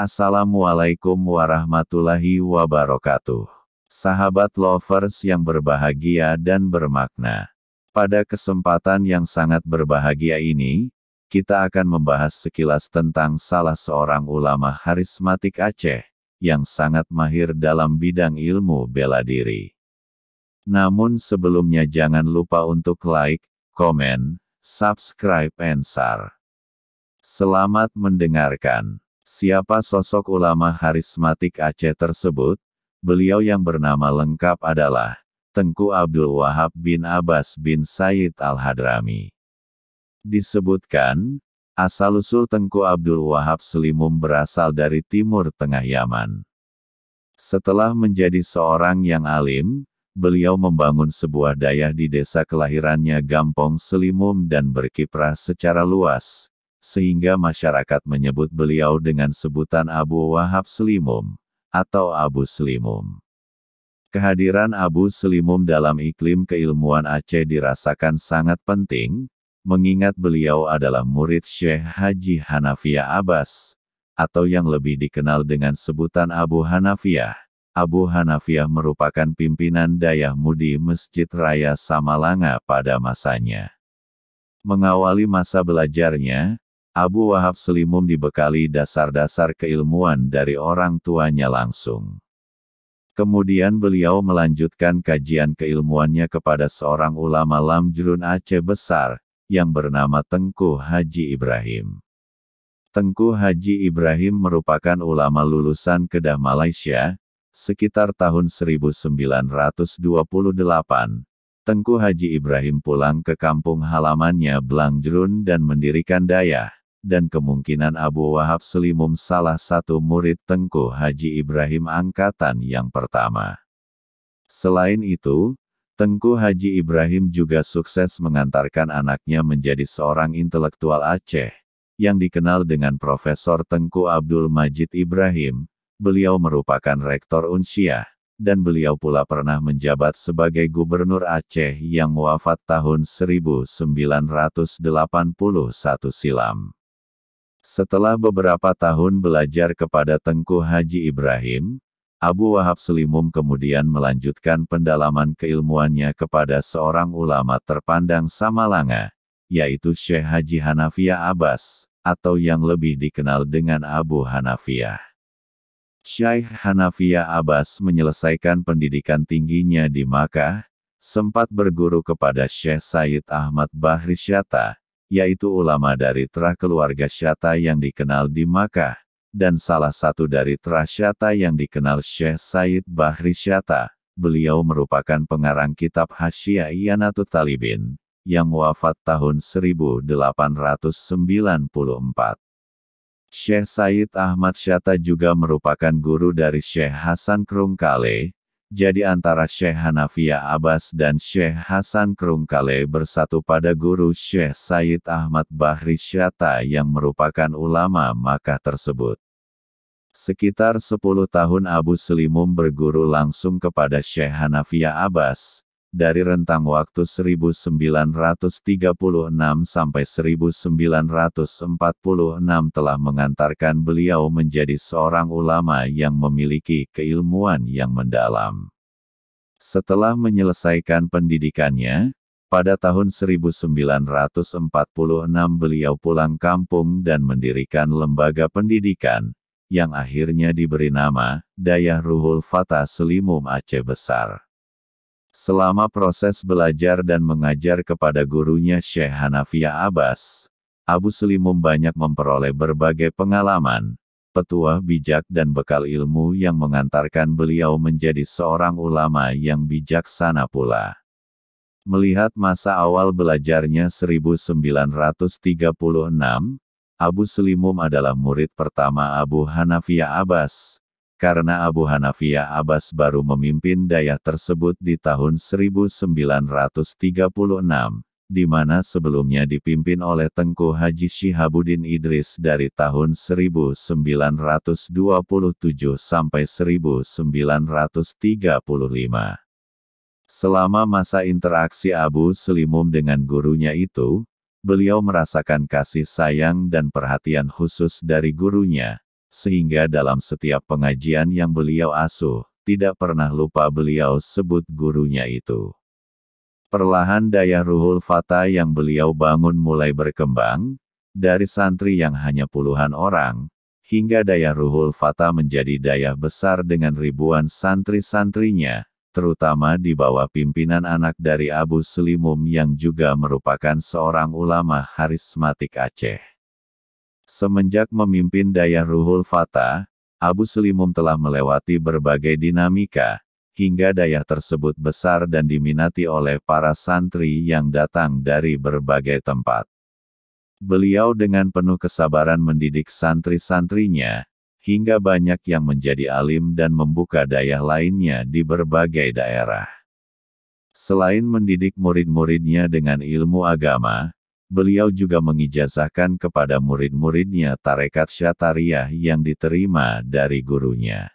Assalamualaikum warahmatullahi wabarakatuh. Sahabat lovers yang berbahagia dan bermakna. Pada kesempatan yang sangat berbahagia ini, kita akan membahas sekilas tentang salah seorang ulama karismatik Aceh, yang sangat mahir dalam bidang ilmu bela diri. Namun sebelumnya jangan lupa untuk like, komen, subscribe and share. Selamat mendengarkan. Siapa sosok ulama harismatik Aceh tersebut? Beliau yang bernama lengkap adalah Tengku Abdul Wahab bin Abbas bin Said Al-Hadrami. Disebutkan, asal-usul Tengku Abdul Wahab Selimum berasal dari timur tengah Yaman. Setelah menjadi seorang yang alim, beliau membangun sebuah dayah di desa kelahirannya Gampong Selimum dan berkiprah secara luas, sehingga masyarakat menyebut beliau dengan sebutan Abu Wahab Selimum, atau Abu Selimum. Kehadiran Abu Selimum dalam iklim keilmuan Aceh dirasakan sangat penting, mengingat beliau adalah murid Syekh Haji Hanafiah Abbas, atau yang lebih dikenal dengan sebutan Abu Hanafiah. Abu Hanafiah merupakan pimpinan dayah mudi Masjid Raya Samalanga pada masanya. Mengawali masa belajarnya, Abu Wahab Selimum dibekali dasar-dasar keilmuan dari orang tuanya langsung. Kemudian beliau melanjutkan kajian keilmuannya kepada seorang ulama Lamjrun Aceh Besar, yang bernama Tengku Haji Ibrahim. Tengku Haji Ibrahim merupakan ulama lulusan Kedah Malaysia, sekitar tahun 1928, Tengku Haji Ibrahim pulang ke kampung halamannya Blangjrun dan mendirikan dayah, dan kemungkinan Abu Wahab Selimum salah satu murid Tengku Haji Ibrahim angkatan yang pertama. Selain itu, Tengku Haji Ibrahim juga sukses mengantarkan anaknya menjadi seorang intelektual Aceh, yang dikenal dengan Profesor Tengku Abdul Majid Ibrahim, beliau merupakan Rektor Unsyiah dan beliau pula pernah menjabat sebagai Gubernur Aceh yang wafat tahun 1981 silam. Setelah beberapa tahun belajar kepada Tengku Haji Ibrahim, Abu Wahab Selimum kemudian melanjutkan pendalaman keilmuannya kepada seorang ulama terpandang Samalanga, yaitu Syekh Haji Hanafiah Abbas, atau yang lebih dikenal dengan Abu Hanafiah. Syekh Hanafiah Abbas menyelesaikan pendidikan tingginya di Makkah, sempat berguru kepada Syekh Said Ahmad Bahri Syata, yaitu ulama dari Tra keluarga Syata yang dikenal di Makkah, dan salah satu dari Tra Syata yang dikenal Syekh Said Bahri Syata. Beliau merupakan pengarang kitab Hasyiah Iyanatut Talibin, yang wafat tahun 1894. Syekh Said Ahmad Syata juga merupakan guru dari Syekh Hasan Krungkale, jadi antara Syekh Hanafiya Abbas dan Syekh Hasan Krungkale bersatu pada guru Syekh Said Ahmad Bahri Syata yang merupakan ulama Makkah tersebut. Sekitar 10 tahun Abu Selimum berguru langsung kepada Syekh Hanafiya Abbas, dari rentang waktu 1936 sampai 1946 telah mengantarkan beliau menjadi seorang ulama yang memiliki keilmuan yang mendalam. Setelah menyelesaikan pendidikannya, pada tahun 1946 beliau pulang kampung dan mendirikan lembaga pendidikan, yang akhirnya diberi nama Dayah Ruhul Fatah Selimum Aceh Besar. Selama proses belajar dan mengajar kepada gurunya Syekh Hanafiah Abbas, Abu Selimum banyak memperoleh berbagai pengalaman, petuah bijak dan bekal ilmu yang mengantarkan beliau menjadi seorang ulama yang bijaksana pula. Melihat masa awal belajarnya 1936, Abu Selimum adalah murid pertama Abu Hanafiah Abbas, karena Abu Hanafiyah Abbas baru memimpin daya tersebut di tahun 1936, di mana sebelumnya dipimpin oleh Tengku Haji Syihabuddin Idris dari tahun 1927 sampai 1935. Selama masa interaksi Abu Selimum dengan gurunya itu, beliau merasakan kasih sayang dan perhatian khusus dari gurunya, sehingga dalam setiap pengajian yang beliau asuh, tidak pernah lupa beliau sebut gurunya itu. Perlahan daya ruhul fata yang beliau bangun mulai berkembang, dari santri yang hanya puluhan orang, hingga daya ruhul fata menjadi daya besar dengan ribuan santri-santrinya, terutama di bawah pimpinan anak dari Abu Selimum yang juga merupakan seorang ulama harismatik Aceh. Semenjak memimpin Dayah Ruhul Fata, Abu Selimum telah melewati berbagai dinamika, hingga daya tersebut besar dan diminati oleh para santri yang datang dari berbagai tempat. Beliau dengan penuh kesabaran mendidik santri-santrinya, hingga banyak yang menjadi alim dan membuka daya lainnya di berbagai daerah. Selain mendidik murid-muridnya dengan ilmu agama, beliau juga mengijazahkan kepada murid-muridnya tarekat syatariah yang diterima dari gurunya.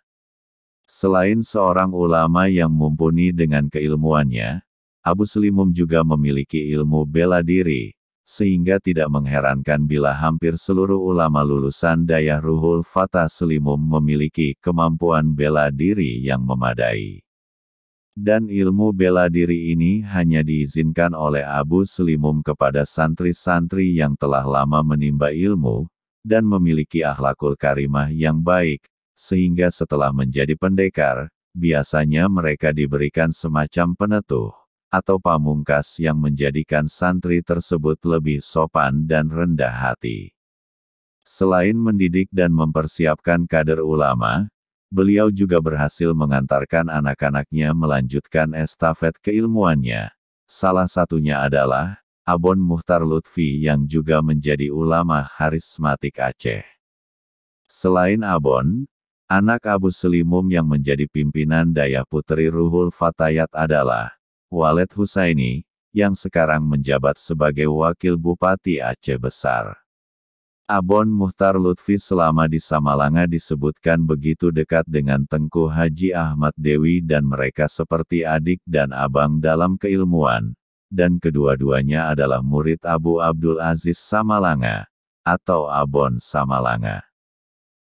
Selain seorang ulama yang mumpuni dengan keilmuannya, Abu Selimum juga memiliki ilmu bela diri, sehingga tidak mengherankan bila hampir seluruh ulama lulusan Dayah Ruhul Fatah Selimum memiliki kemampuan bela diri yang memadai. Dan ilmu bela diri ini hanya diizinkan oleh Abu Selimum kepada santri-santri yang telah lama menimba ilmu, dan memiliki akhlakul karimah yang baik, sehingga setelah menjadi pendekar, biasanya mereka diberikan semacam penetuh, atau pamungkas yang menjadikan santri tersebut lebih sopan dan rendah hati. Selain mendidik dan mempersiapkan kader ulama, beliau juga berhasil mengantarkan anak-anaknya melanjutkan estafet keilmuannya. Salah satunya adalah Abon Muhtar Lutfi yang juga menjadi ulama harismatik Aceh. Selain Abon, anak Abu Selimum yang menjadi pimpinan Dayah Putri Ruhul Fatayat adalah Walet Husaini, yang sekarang menjabat sebagai Wakil Bupati Aceh Besar. Abon Muhtar Lutfi selama di Samalanga disebutkan begitu dekat dengan Tengku Haji Ahmad Dewi dan mereka seperti adik dan abang dalam keilmuan, dan kedua-duanya adalah murid Abu Abdul Aziz Samalanga, atau Abon Samalanga.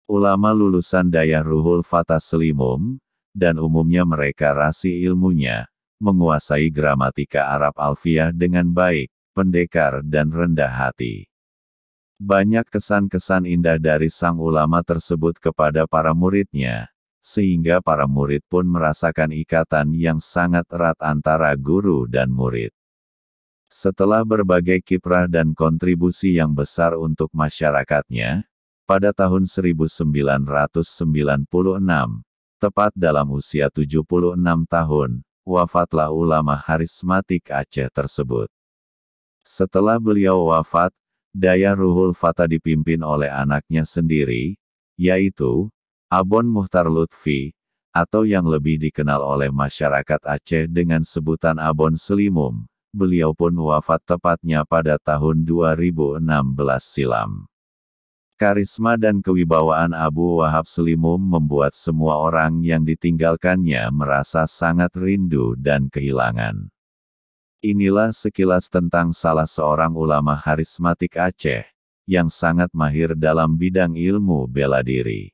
Ulama lulusan Dayah Ruhul Fatah Selimum, dan umumnya mereka rasi ilmunya, menguasai gramatika Arab Alfiah dengan baik, pendekar dan rendah hati. Banyak kesan-kesan indah dari sang ulama tersebut kepada para muridnya, sehingga para murid pun merasakan ikatan yang sangat erat antara guru dan murid. Setelah berbagai kiprah dan kontribusi yang besar untuk masyarakatnya, pada tahun 1996, tepat dalam usia 76 tahun, wafatlah ulama harismatik Aceh tersebut. Setelah beliau wafat, Daya Ruhul Fata dipimpin oleh anaknya sendiri, yaitu Abon Muhtar Lutfi, atau yang lebih dikenal oleh masyarakat Aceh dengan sebutan Abon Selimum. Beliau pun wafat tepatnya pada tahun 2016 silam. Karisma dan kewibawaan Abu Wahab Selimum membuat semua orang yang ditinggalkannya merasa sangat rindu dan kehilangan. Inilah sekilas tentang salah seorang ulama harismatik Aceh, yang sangat mahir dalam bidang ilmu bela diri.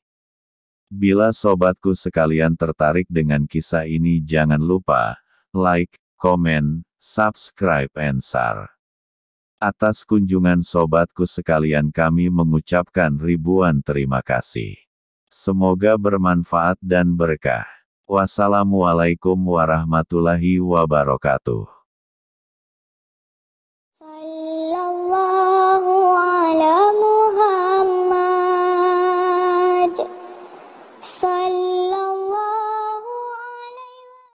Bila sobatku sekalian tertarik dengan kisah ini jangan lupa, like, komen, subscribe and share. Atas kunjungan sobatku sekalian kami mengucapkan ribuan terima kasih. Semoga bermanfaat dan berkah. Wassalamualaikum warahmatullahi wabarakatuh.